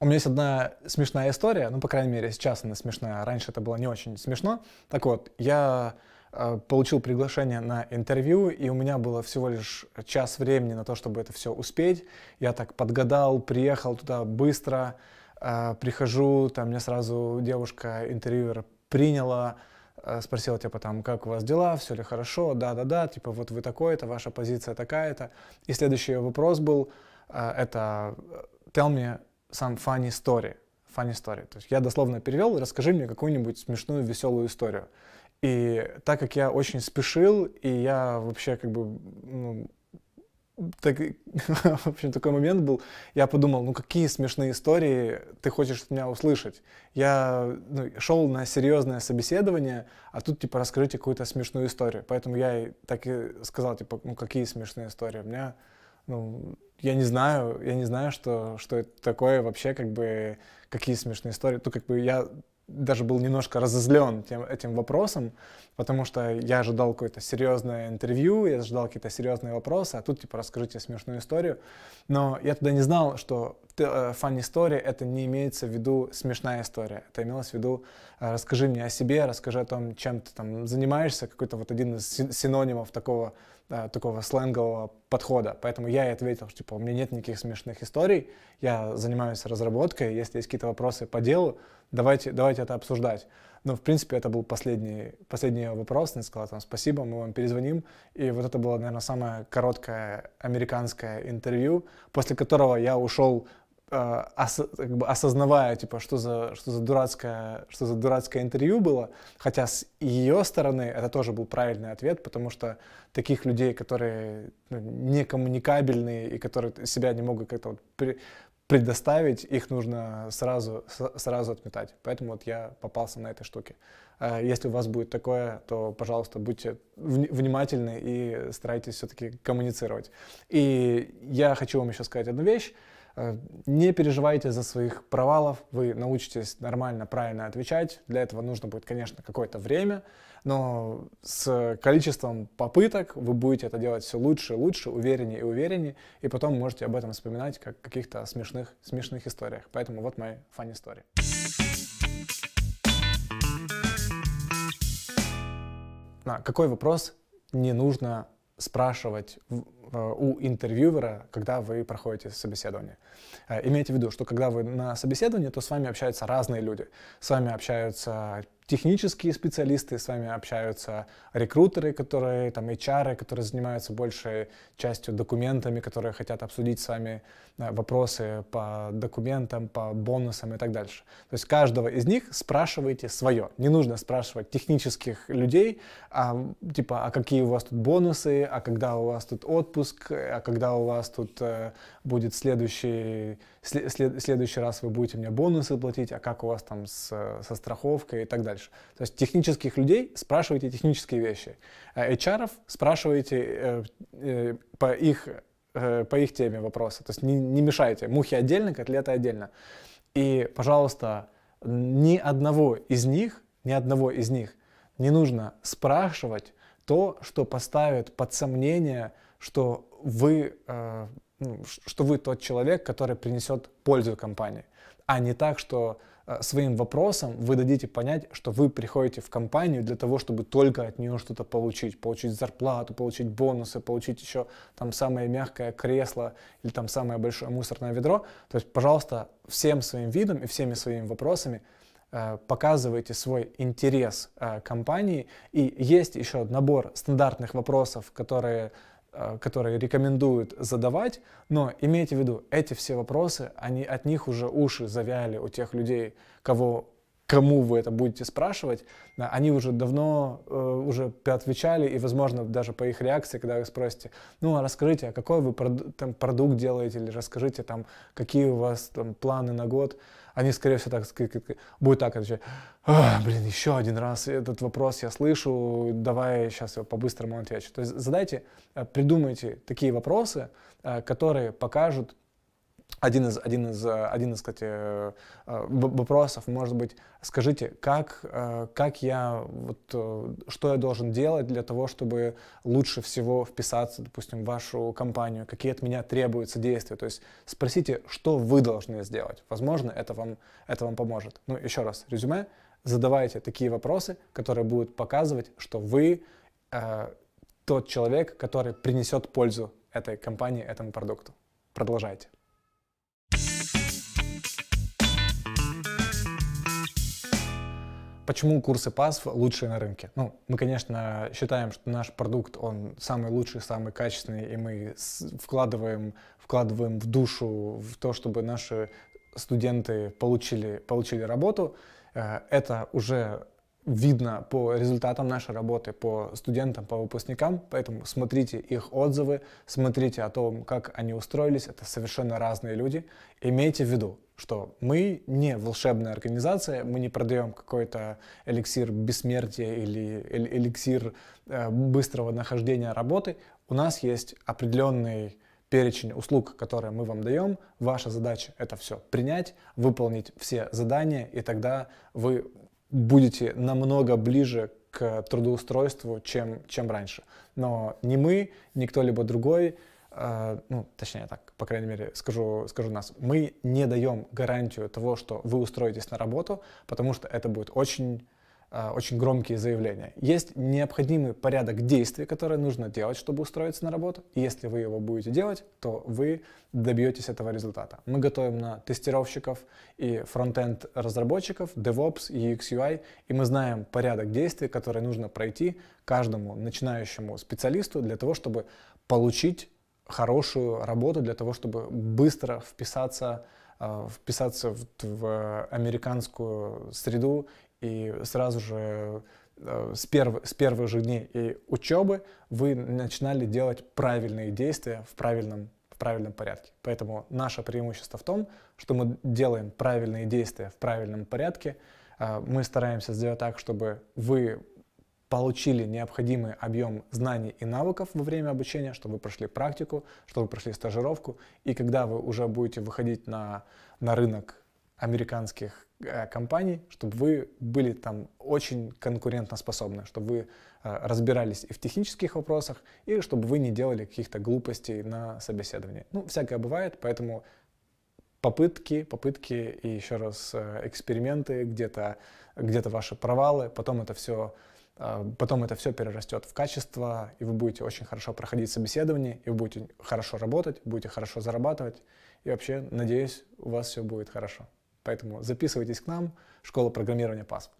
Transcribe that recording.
У меня есть одна смешная история, ну, по крайней мере, сейчас она смешная, а раньше это было не очень смешно. Так вот, я э, получил приглашение на интервью, и у меня было всего лишь час времени на то, чтобы это все успеть. Я так подгадал, приехал туда быстро, э, прихожу, там мне сразу девушка-интервьюер приняла, э, спросила, типа, там, как у вас дела, все ли хорошо, да-да-да, типа, вот вы такой-то, ваша позиция такая-то. И следующий вопрос был, э, это, э, tell me сам funny story. Funny story. То есть я дословно перевел, расскажи мне какую-нибудь смешную, веселую историю. И так как я очень спешил, и я вообще как бы, ну, так, в общем, такой момент был, я подумал, ну какие смешные истории ты хочешь от меня услышать? Я ну, шел на серьезное собеседование, а тут типа расскажите какую-то смешную историю. Поэтому я так и сказал, типа, ну какие смешные истории? У меня, ну, я не знаю, я не знаю, что, что это такое вообще, как бы, какие смешные истории. Ну, как бы я даже был немножко разозлен тем, этим вопросом, потому что я ожидал какое-то серьезное интервью, я ожидал какие-то серьезные вопросы, а тут, типа, расскажите смешную историю. Но я тогда не знал, что э, фан-история — это не имеется в виду смешная история. Это имелось в виду э, «расскажи мне о себе, расскажи о том, чем ты там занимаешься», какой-то вот один из синонимов такого Э, такого сленгового подхода. Поэтому я и ответил, что типа, у меня нет никаких смешных историй, я занимаюсь разработкой, если есть какие-то вопросы по делу, давайте, давайте это обсуждать. Но, в принципе, это был последний, последний вопрос. он сказал, там «Спасибо, мы вам перезвоним». И вот это было, наверное, самое короткое американское интервью, после которого я ушел а, как бы осознавая, типа, что за, что, за дурацкое, что за дурацкое интервью было. Хотя с ее стороны это тоже был правильный ответ, потому что таких людей, которые ну, некоммуникабельные и которые себя не могут как-то вот при, предоставить, их нужно сразу, сразу отметать. Поэтому вот я попался на этой штуке. А если у вас будет такое, то, пожалуйста, будьте внимательны и старайтесь все-таки коммуницировать. И я хочу вам еще сказать одну вещь. Э, не переживайте за своих провалов, вы научитесь нормально, правильно отвечать. Для этого нужно будет, конечно, какое-то время, но с количеством попыток вы будете это делать все лучше и лучше, увереннее и увереннее, и потом можете об этом вспоминать как о каких-то смешных, смешных историях. Поэтому вот мои фан-истории. На какой вопрос не нужно спрашивать э, у интервьюера, когда вы проходите собеседование. Э, имейте в виду, что когда вы на собеседовании, то с вами общаются разные люди. С вами общаются технические специалисты с вами общаются, рекрутеры, которые, там, HR, которые занимаются большей частью документами, которые хотят обсудить с вами э, вопросы по документам, по бонусам и так дальше. То есть каждого из них спрашивайте свое. Не нужно спрашивать технических людей, а, типа, а какие у вас тут бонусы, а когда у вас тут отпуск, а когда у вас тут э, будет следующий, след, следующий раз вы будете мне бонусы платить, а как у вас там с, со страховкой и так далее дальше. То есть технических людей спрашивайте технические вещи. HR а спрашивайте э, э, по их э, по их теме вопросы. То есть не, не мешайте. Мухи отдельно, котлеты отдельно. И, пожалуйста, ни одного из них, ни одного из них не нужно спрашивать то, что поставит под сомнение, что вы ну, что вы тот человек, который принесет пользу компании, а не так, что э, своим вопросом вы дадите понять, что вы приходите в компанию для того, чтобы только от нее что-то получить, получить зарплату, получить бонусы, получить еще там самое мягкое кресло или там самое большое мусорное ведро. То есть, пожалуйста, всем своим видом и всеми своими вопросами э, показывайте свой интерес э, компании. И есть еще набор стандартных вопросов, которые Э, которые рекомендуют задавать, но имейте в виду, эти все вопросы, они, от них уже уши завяли у тех людей, кого кому вы это будете спрашивать, они уже давно э, уже отвечали, и, возможно, даже по их реакции, когда вы спросите, ну, а расскажите, а какой вы прод там, продукт делаете, или расскажите, там, какие у вас там, планы на год, они, скорее всего, так, будет так отвечать, блин, еще один раз этот вопрос я слышу, давай я сейчас по-быстрому отвечу. То есть задайте, э, придумайте такие вопросы, э, которые покажут, один из, один из, э, один из, кстати, э, вопросов, может быть, скажите, как, э, как я, вот, что я должен делать для того, чтобы лучше всего вписаться, допустим, в вашу компанию, какие от меня требуются действия, то есть спросите, что вы должны сделать, возможно, это вам, это вам поможет. Ну, еще раз, резюме, задавайте такие вопросы, которые будут показывать, что вы э, тот человек, который принесет пользу этой компании, этому продукту. Продолжайте. Почему курсы PASF лучшие на рынке? Ну, мы, конечно, считаем, что наш продукт, он самый лучший, самый качественный, и мы вкладываем, вкладываем в душу, в то, чтобы наши студенты получили, получили работу. Э, это уже видно по результатам нашей работы, по студентам, по выпускникам, поэтому смотрите их отзывы, смотрите о том, как они устроились, это совершенно разные люди. Имейте в виду, что мы не волшебная организация, мы не продаем какой-то эликсир бессмертия или эликсир э, быстрого нахождения работы, у нас есть определенный перечень услуг, которые мы вам даем. Ваша задача это все принять, выполнить все задания, и тогда вы будете намного ближе к трудоустройству, чем, чем раньше. Но не мы, ни кто-либо другой, э, ну, точнее так, по крайней мере, скажу, скажу нас, мы не даем гарантию того, что вы устроитесь на работу, потому что это будет очень Э, очень громкие заявления. Есть необходимый порядок действий, которые нужно делать, чтобы устроиться на работу. И если вы его будете делать, то вы добьетесь этого результата. Мы готовим на тестировщиков и фронтенд разработчиков, DevOps, UX, UI, и мы знаем порядок действий, которые нужно пройти каждому начинающему специалисту для того, чтобы получить хорошую работу, для того, чтобы быстро вписаться э, вписаться в, в американскую среду и сразу же э, с, перв, с первых же дней и учебы вы начинали делать правильные действия в правильном, в правильном порядке. Поэтому наше преимущество в том, что мы делаем правильные действия в правильном порядке. Э, мы стараемся сделать так, чтобы вы получили необходимый объем знаний и навыков во время обучения, чтобы вы прошли практику, чтобы вы прошли стажировку. И когда вы уже будете выходить на, на рынок американских э, компаний, чтобы вы были там очень конкурентоспособны, чтобы вы э, разбирались и в технических вопросах, и чтобы вы не делали каких-то глупостей на собеседовании. Ну, всякое бывает, поэтому попытки, попытки и еще раз э, эксперименты, где-то где ваши провалы, потом это все потом это все перерастет в качество, и вы будете очень хорошо проходить собеседование, и вы будете хорошо работать, будете хорошо зарабатывать, и вообще, надеюсь, у вас все будет хорошо. Поэтому записывайтесь к нам, школа программирования ПАСП.